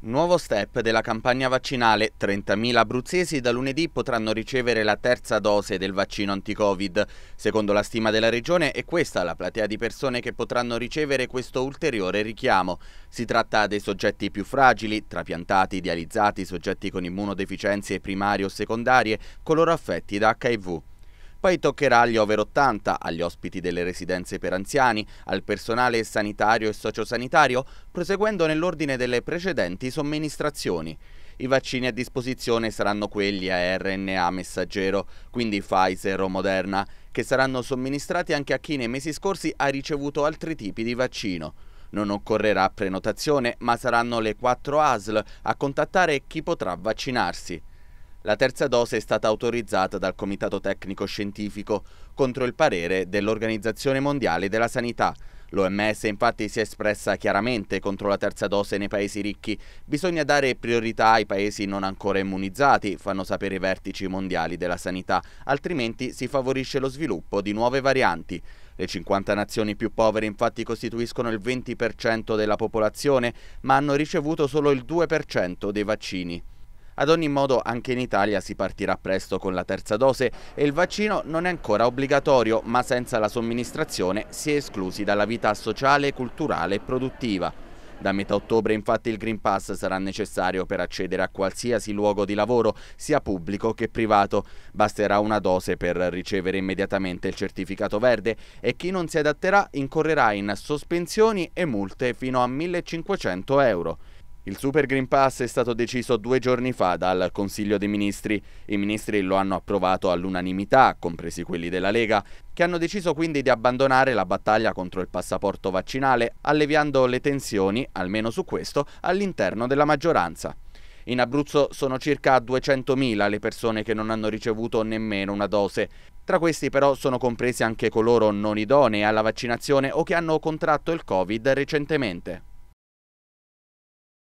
Nuovo step della campagna vaccinale. 30.000 abruzzesi da lunedì potranno ricevere la terza dose del vaccino anti-Covid. Secondo la stima della regione è questa la platea di persone che potranno ricevere questo ulteriore richiamo. Si tratta dei soggetti più fragili, trapiantati, idealizzati, soggetti con immunodeficienze primarie o secondarie, coloro affetti da HIV. Poi toccherà agli over 80, agli ospiti delle residenze per anziani, al personale sanitario e sociosanitario, proseguendo nell'ordine delle precedenti somministrazioni. I vaccini a disposizione saranno quelli a RNA messaggero, quindi Pfizer o Moderna, che saranno somministrati anche a chi nei mesi scorsi ha ricevuto altri tipi di vaccino. Non occorrerà prenotazione, ma saranno le 4 ASL a contattare chi potrà vaccinarsi. La terza dose è stata autorizzata dal Comitato Tecnico Scientifico contro il parere dell'Organizzazione Mondiale della Sanità. L'OMS infatti si è espressa chiaramente contro la terza dose nei paesi ricchi. Bisogna dare priorità ai paesi non ancora immunizzati, fanno sapere i vertici mondiali della sanità, altrimenti si favorisce lo sviluppo di nuove varianti. Le 50 nazioni più povere infatti costituiscono il 20% della popolazione, ma hanno ricevuto solo il 2% dei vaccini. Ad ogni modo anche in Italia si partirà presto con la terza dose e il vaccino non è ancora obbligatorio, ma senza la somministrazione si è esclusi dalla vita sociale, culturale e produttiva. Da metà ottobre infatti il Green Pass sarà necessario per accedere a qualsiasi luogo di lavoro, sia pubblico che privato. Basterà una dose per ricevere immediatamente il certificato verde e chi non si adatterà incorrerà in sospensioni e multe fino a 1500 euro. Il Super Green Pass è stato deciso due giorni fa dal Consiglio dei Ministri. I ministri lo hanno approvato all'unanimità, compresi quelli della Lega, che hanno deciso quindi di abbandonare la battaglia contro il passaporto vaccinale, alleviando le tensioni, almeno su questo, all'interno della maggioranza. In Abruzzo sono circa 200.000 le persone che non hanno ricevuto nemmeno una dose. Tra questi però sono compresi anche coloro non idonei alla vaccinazione o che hanno contratto il Covid recentemente.